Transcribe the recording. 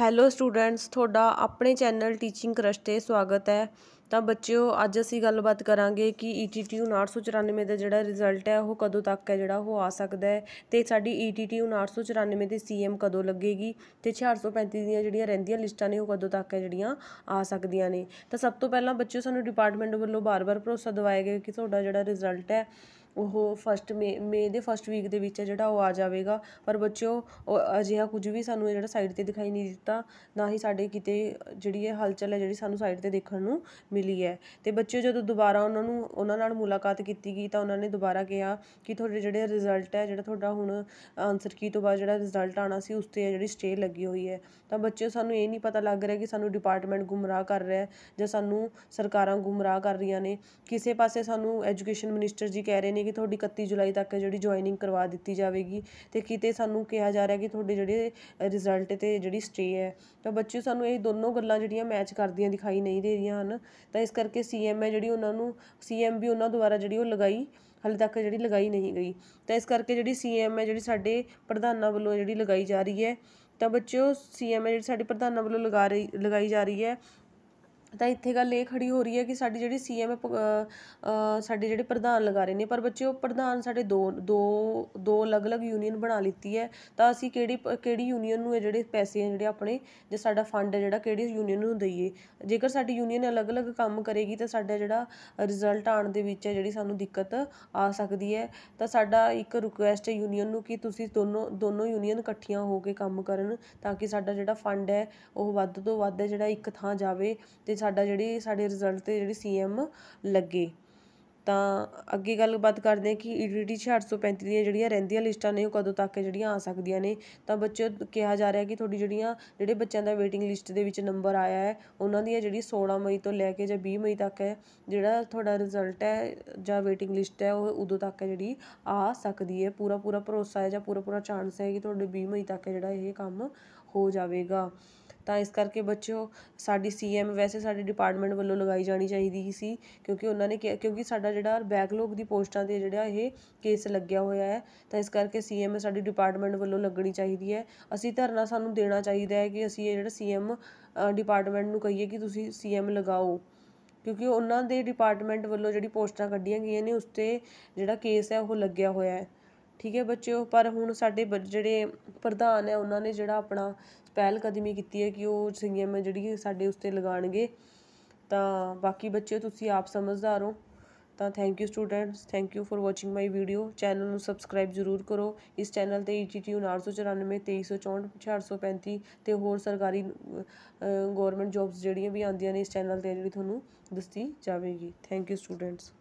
hello students ਤੁਹਾਡਾ ਆਪਣੇ channel teaching crush 'ਤੇ ਸਵਾਗਤ ਹੈ ਤਾਂ ਬੱਚਿਓ ਅੱਜ ਅਸੀਂ ਗੱਲਬਾਤ ਕਰਾਂਗੇ ਕਿ ETTU 994 ਦਾ ਜਿਹੜਾ ਰਿਜ਼ਲਟ ਹੈ ਉਹ ਕਦੋਂ ਤੱਕ ਹੈ ਜਿਹੜਾ ਉਹ ਆ ਸਕਦਾ ਹੈ ਤੇ ਸਾਡੀ ETTU 994 ਦੇ CM ਕਦੋਂ ਲੱਗੇਗੀ ਤੇ 435 ਦੀਆਂ ਜਿਹੜੀਆਂ ਰਹਿੰਦੀਆਂ ਲਿਸਟਾਂ ਨੇ ਉਹ ਕਦੋਂ ਤੱਕ ਹੈ ਜਿਹੜੀਆਂ ਆ ਸਕਦੀਆਂ ਨੇ ਤਾਂ ਸਭ ਤੋਂ ਪਹਿਲਾਂ ਬੱਚਿਓ ਸਾਨੂੰ ਡਿਪਾਰਟਮੈਂਟ ਵੱਲੋਂ ਬਾਰ-ਬਾਰ ਭਰੋਸਾ ਦਿਵਾਇਆ ਗਿਆ ਕਿ ਤੁਹਾਡਾ ਜਿਹੜਾ ਰਿਜ਼ਲਟ ਹੈ ਉਹ ਫਸਟ ਮੇ ਮੇ ਦੇ ਫਸਟ ਵੀਕ ਦੇ ਵਿੱਚ ਜਿਹੜਾ ਉਹ ਆ ਜਾਵੇਗਾ ਪਰ ਬੱਚਿਓ ਅਜਿਹਾ ਕੁਝ ਵੀ ਸਾਨੂੰ ਜਿਹੜਾ ਸਾਈਡ ਤੇ ਦਿਖਾਈ ਨਹੀਂ ਦਿੱਤਾ ਨਾ ਹੀ ਸਾਡੇ ਕਿਤੇ ਜਿਹੜੀ ਇਹ ਹਲਚਲ ਹੈ ਜਿਹੜੀ ਸਾਨੂੰ ਸਾਈਡ ਤੇ ਦੇਖਣ ਨੂੰ ਮਿਲੀ ਹੈ ਤੇ ਬੱਚੇ ਜਦੋਂ ਦੁਬਾਰਾ ਉਹਨਾਂ ਨੂੰ ਉਹਨਾਂ ਨਾਲ ਮੁਲਾਕਾਤ ਕੀਤੀ ਗਈ ਤਾਂ ਉਹਨਾਂ ਨੇ ਦੁਬਾਰਾ ਕਿਹਾ ਕਿ ਤੁਹਾਡੇ ਜਿਹੜੇ ਰਿਜ਼ਲਟ ਹੈ ਜਿਹੜਾ ਤੁਹਾਡਾ ਹੁਣ ਆਨਸਰ ਕੀ ਤੋਂ ਬਾਅਦ ਜਿਹੜਾ ਰਿਜ਼ਲਟ ਆਣਾ ਸੀ ਉਸ ਤੇ ਜਿਹੜੀ ਸਟੇ ਲੱਗੀ ਹੋਈ ਹੈ ਤਾਂ ਬੱਚੇ ਸਾਨੂੰ ਇਹ ਨਹੀਂ ਪਤਾ ਲੱਗ ਰਿਹਾ ਕਿ ਸਾਨੂੰ ਡਿਪਾਰਟਮੈਂਟ ਗੁੰਮਰਾਹ ਕਰ ਰਿਹਾ ਜਾਂ ਸਾਨੂੰ ਸਰਕਾਰਾਂ ਗੁੰਮਰਾਹ ਕਰ ਰਹੀਆਂ ਨੇ ਕਿਸੇ ਪਾਸੇ ਸਾਨੂੰ ਐਜੂਕੇਸ਼ਨ ਮਿਨਿਸਟਰ ਜੀ ਕਹਿ ਰਹੇ ਨੇ ਕਿ ਤੁਹਾਡੀ 31 ਜੁਲਾਈ ਤੱਕ ਜਿਹੜੀ ਜੁਆਇਨਿੰਗ ਕਰਵਾ ਦਿੱਤੀ ਜਾਵੇਗੀ ਤੇ ਕਿਤੇ ਸਾਨੂੰ ਕਿਹਾ ਜਾ ਰਿਹਾ ਕਿ ਤੁਹਾਡੇ ਜਿਹੜੇ ਰਿਜ਼ਲਟ ਤੇ ਜਿਹੜੀ ਸਟੇ ਹੈ ਤਾਂ ਬੱਚੇ ਸਾਨੂੰ ਇਹ ਦੋਨੋਂ ਗੱਲਾਂ ਜਿਹੜੀਆਂ ਮੈਚ ਕਰਦੀਆਂ ਦਿਖਾਈ ਨਹੀਂ ਦੇ ਰਹੀਆਂ ਹਨ ਤਾਂ ਇਸ ਕਰਕੇ ਸੀਐਮ ਹੈ ਜਿਹੜੀ ਉਹਨਾਂ ਨੂੰ ਸੀਐਮ ਵੀ ਉਹਨਾਂ ਦੁਆਰਾ ਜਿਹੜੀ ਉਹ ਲਗਾਈ ਹਲੇ ਤੱਕ ਜਿਹੜੀ ਲਗਾਈ ਨਹੀਂ ਗਈ ਤਾਂ ਇਸ ਕਰਕੇ ਜਿਹੜੀ ਸੀਐਮ ਹੈ ਜਿਹੜੀ ਸਾਡੇ ਪ੍ਰਧਾਨਾਂ ਵੱਲੋਂ ਜਿਹੜੀ ਲਗਾਈ ਜਾ ਰਹੀ ਹੈ ਤਾਂ ਬੱਚਿਓ ਸੀਐਮ ਹੈ ਜਿਹੜੀ ਸਾਡੇ ਪ੍ਰਧਾਨਾਂ ਵੱਲੋਂ ਲਗਾ ਰਹੀ ਲਗਾਈ ਜਾ ਰਹੀ ਹੈ ਤਾਂ ਇੱਥੇ ਗੱਲ ਇਹ ਖੜੀ ਹੋ ਰਹੀ ਹੈ ਕਿ ਸਾਡੀ ਜਿਹੜੀ ਸੀਐਮ ਸਾਡੇ ਜਿਹੜੇ ਪ੍ਰਧਾਨ ਲਗਾ ਰਹੇ ਨੇ ਪਰ ਬੱਚਿਓ ਪ੍ਰਧਾਨ ਸਾਡੇ ਦੋ ਦੋ ਦੋ ਅਲੱਗ ਅਲੱਗ ਯੂਨੀਅਨ ਬਣਾ ਲਿੱਤੀ ਹੈ ਤਾਂ ਅਸੀਂ ਕਿਹੜੀ ਕਿਹੜੀ ਯੂਨੀਅਨ ਨੂੰ ਇਹ ਜਿਹੜੇ ਪੈਸੇ ਹੈ ਜਿਹੜੇ ਆਪਣੇ ਜੇ ਸਾਡਾ ਫੰਡ ਹੈ ਜਿਹੜਾ ਕਿਹੜੀ ਯੂਨੀਅਨ ਨੂੰ ਦਈਏ ਜੇਕਰ ਸਾਡੀ ਯੂਨੀਅਨ ਅਲੱਗ ਅਲੱਗ ਕੰਮ ਕਰੇਗੀ ਤਾਂ ਸਾਡਾ ਜਿਹੜਾ ਰਿਜ਼ਲਟ ਆਉਣ ਦੇ ਵਿੱਚ ਹੈ ਜਿਹੜੀ ਸਾਨੂੰ ਦਿੱਕਤ ਆ ਸਕਦੀ ਹੈ ਤਾਂ ਸਾਡਾ ਇੱਕ ਰਿਕੁਐਸਟ ਹੈ ਯੂਨੀਅਨ ਨੂੰ ਕਿ ਤੁਸੀਂ ਦੋਨੋਂ ਦੋਨੋਂ ਯੂਨੀਅਨ ਇਕੱਠੀਆਂ ਹੋ ਕੇ ਕੰਮ ਕਰਨ ਤਾਂ ਕਿ ਸਾਡਾ ਜਿਹੜਾ ਫੰਡ ਹੈ ਉਹ ਵੱਧ ਤੋਂ ਵੱਧ ਜਿਹੜਾ ਇੱਕ ਥਾਂ ਜਾਵੇ ਤੇ ਸਾਡਾ ਜਿਹੜੀ ਸਾਡੇ ਰਿਜ਼ਲਟ ਤੇ ਜਿਹੜੀ ਸੀਐਮ ਲੱਗੇ ਤਾਂ ਅੱਗੇ ਗੱਲਬਾਤ ਕਰਦੇ ਹਾਂ ਕਿ ਈਡੀਟੀ e 635 ਦੀਆਂ ਜਿਹੜੀਆਂ ਰਹਿੰਦੀਆਂ ਲਿਸਟਾਂ ਨੇ ਉਹ ਕਦੋਂ ਤੱਕ ਜਿਹੜੀਆਂ ਆ ਸਕਦੀਆਂ ਨੇ ਤਾਂ ਬੱਚਿਓ ਕਿਹਾ ਜਾ ਰਿਹਾ ਕਿ ਤੁਹਾਡੀ ਜਿਹੜੀਆਂ ਜਿਹੜੇ ਬੱਚਿਆਂ ਦਾ ਵੇਟਿੰਗ ਲਿਸਟ ਦੇ ਵਿੱਚ ਨੰਬਰ ਆਇਆ ਹੈ ਉਹਨਾਂ ਦੀਆਂ ਜਿਹੜੀ 16 ਮਈ ਤੋਂ ਲੈ ਕੇ ਜਾਂ 20 ਮਈ ਤੱਕ ਹੈ ਜਿਹੜਾ ਤੁਹਾਡਾ ਰਿਜ਼ਲਟ ਹੈ ਜਾਂ ਵੇਟਿੰਗ ਲਿਸਟ ਹੈ ਉਹ ਉਦੋਂ ਤੱਕ ਜਿਹੜੀ ਆ ਸਕਦੀ ਹੈ ਪੂਰਾ ਪੂਰਾ ਭਰੋਸਾ ਹੈ ਜਾਂ ਪੂਰਾ ਪੂਰਾ ਚਾਂਸ ਹੈ ਕਿ ਤੁਹਾਡੇ 20 ਮਈ ਤੱਕ ਜਿਹੜਾ ਇਹ ਕੰਮ ਹੋ ਜਾਵੇਗਾ ਤਾਂ ਇਸ ਕਰਕੇ ਬੱਚਿਓ ਸਾਡੀ ਸੀ ਐਮ ਵੈਸੇ ਸਾਡੇ ਡਿਪਾਰਟਮੈਂਟ ਵੱਲੋਂ ਲਗਾਈ ਜਾਣੀ ਚਾਹੀਦੀ ਸੀ ਕਿਉਂਕਿ ਉਹਨਾਂ ਨੇ ਕਿਉਂਕਿ ਸਾਡਾ ਜਿਹੜਾ ਬੈਕਲੋਗ ਦੀ ਪੋਸਟਾਂ 'ਤੇ ਜਿਹੜਾ ਇਹ ਕੇਸ ਲੱਗਿਆ ਹੋਇਆ ਹੈ ਤਾਂ ਇਸ ਕਰਕੇ ਸੀ ਐਮ ਸਾਡੀ ਡਿਪਾਰਟਮੈਂਟ ਵੱਲੋਂ ਲੱਗਣੀ ਚਾਹੀਦੀ ਹੈ ਅਸੀਂ ਧਰਨਾ ਸਾਨੂੰ ਦੇਣਾ ਚਾਹੀਦਾ ਹੈ ਕਿ ਅਸੀਂ ਇਹ ਜਿਹੜਾ ਸੀ ਐਮ ਡਿਪਾਰਟਮੈਂਟ ਨੂੰ ਕਹੀਏ ਕਿ ਤੁਸੀਂ ਸੀ ਐਮ ਲਗਾਓ ਕਿਉਂਕਿ ਉਹਨਾਂ ਦੇ ਡਿਪਾਰਟਮੈਂਟ ਵੱਲੋਂ ਜਿਹੜੀ ਪੋਸਟਾਂ ਕੱਢੀਆਂ ਗਈਆਂ ਨੇ ਉਸ 'ਤੇ ਜਿਹੜਾ ਕੇਸ ਹੈ ਉਹ ਲੱਗਿਆ ਹੋਇਆ ਹੈ ਠੀਕ ਹੈ ਬੱਚਿਓ ਪਰ ਹੁਣ ਸਾਡੇ ਬ ਜਿਹੜੇ ਪ੍ਰਧਾਨ ਹੈ ਉਹਨਾਂ ਨੇ ਜਿਹੜਾ ਆਪਣਾ ਪਹਿਲ ਕਦਮੀ ਕੀਤੀ ਹੈ ਕਿ ਉਹ ਸੀਐਮ ਹੈ ਜਿਹੜੀ ਸਾਡੇ ਉਸਤੇ ਲਗਾਣਗੇ ਲਗਾਉਣਗੇ ਤਾਂ ਬਾਕੀ ਬੱਚਿਓ ਤੁਸੀਂ ਆਪ ਸਮਝਦਾਰ ਹੋ ਤਾਂ thank you students thank you for watching my video channel ਨੂੰ ਸਬਸਕ੍ਰਾਈਬ ਜ਼ਰੂਰ ਕਰੋ ਇਸ ਚੈਨਲ ਤੇ EGT 994 2364 ਤੇ ਹੋਰ ਸਰਕਾਰੀ ਗਵਰਨਮੈਂਟ ਜੌਬਸ ਜਿਹੜੀਆਂ ਵੀ ਆਉਂਦੀਆਂ ਨੇ ਇਸ ਚੈਨਲ ਤੇ ਜਿਹੜੀ ਤੁਹਾਨੂੰ ਦੱਸੀ ਜਾਵੇਗੀ ਥੈਂਕ ਯੂ ਸਟੂਡੈਂਟਸ